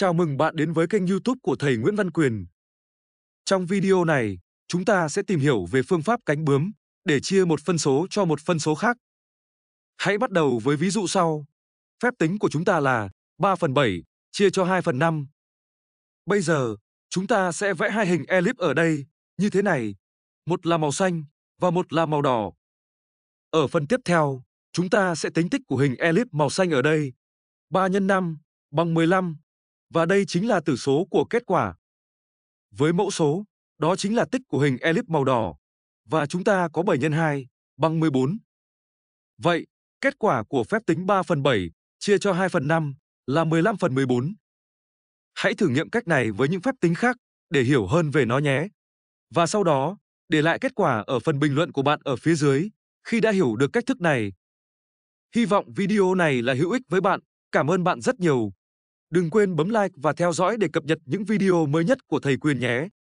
Chào mừng bạn đến với kênh YouTube của thầy Nguyễn Văn Quyền. Trong video này, chúng ta sẽ tìm hiểu về phương pháp cánh bướm để chia một phân số cho một phân số khác. Hãy bắt đầu với ví dụ sau. Phép tính của chúng ta là 3 phần 7 chia cho 2 phần 5. Bây giờ, chúng ta sẽ vẽ hai hình elip ở đây, như thế này. Một là màu xanh và một là màu đỏ. Ở phần tiếp theo, chúng ta sẽ tính tích của hình elip màu xanh ở đây. 3 x 5 bằng 15 và đây chính là tử số của kết quả. Với mẫu số, đó chính là tích của hình elip màu đỏ, và chúng ta có 7 x 2 bằng 14. Vậy, kết quả của phép tính 3 phần 7 chia cho 2 phần 5 là 15 phần 14. Hãy thử nghiệm cách này với những phép tính khác để hiểu hơn về nó nhé. Và sau đó, để lại kết quả ở phần bình luận của bạn ở phía dưới khi đã hiểu được cách thức này. Hy vọng video này là hữu ích với bạn. Cảm ơn bạn rất nhiều. Đừng quên bấm like và theo dõi để cập nhật những video mới nhất của thầy Quyền nhé.